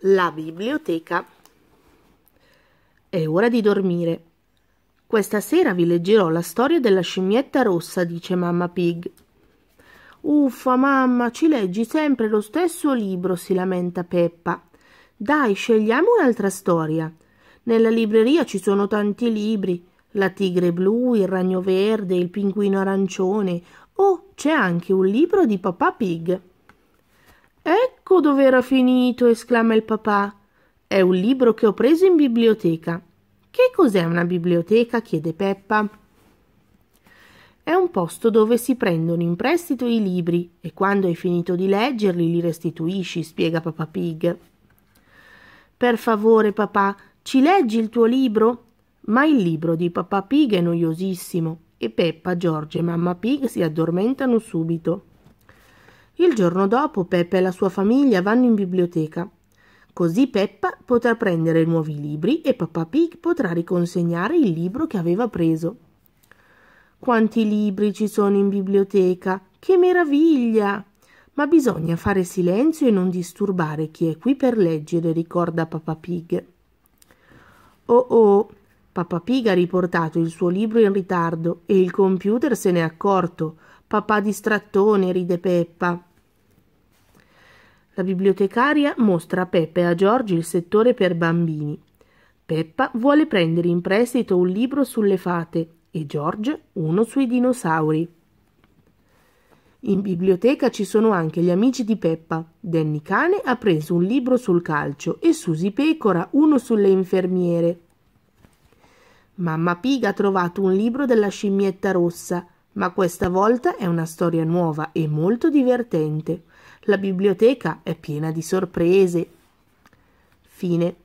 la biblioteca. È ora di dormire. Questa sera vi leggerò la storia della scimmietta rossa, dice mamma Pig. Uffa, mamma, ci leggi sempre lo stesso libro, si lamenta Peppa. Dai, scegliamo un'altra storia. Nella libreria ci sono tanti libri. La tigre blu, il ragno verde, il pinguino arancione. Oh, c'è anche un libro di papà Pig ecco era finito, esclama il papà. È un libro che ho preso in biblioteca. Che cos'è una biblioteca? chiede Peppa. È un posto dove si prendono in prestito i libri e quando hai finito di leggerli li restituisci, spiega papà Pig. Per favore, papà, ci leggi il tuo libro? Ma il libro di papà Pig è noiosissimo e Peppa, Giorgio e mamma Pig si addormentano subito. Il giorno dopo Peppa e la sua famiglia vanno in biblioteca. Così Peppa potrà prendere nuovi libri e Papà Pig potrà riconsegnare il libro che aveva preso. Quanti libri ci sono in biblioteca? Che meraviglia! Ma bisogna fare silenzio e non disturbare chi è qui per leggere, ricorda Papà Pig. Oh oh, Papà Pig ha riportato il suo libro in ritardo e il computer se n'è accorto. Papà distrattone, ride Peppa. La bibliotecaria mostra a Peppa e a Giorgi il settore per bambini. Peppa vuole prendere in prestito un libro sulle fate e George uno sui dinosauri. In biblioteca ci sono anche gli amici di Peppa. Danny Cane ha preso un libro sul calcio e Susi Pecora uno sulle infermiere. Mamma Piga ha trovato un libro della scimmietta rossa ma questa volta è una storia nuova e molto divertente. La biblioteca è piena di sorprese. Fine.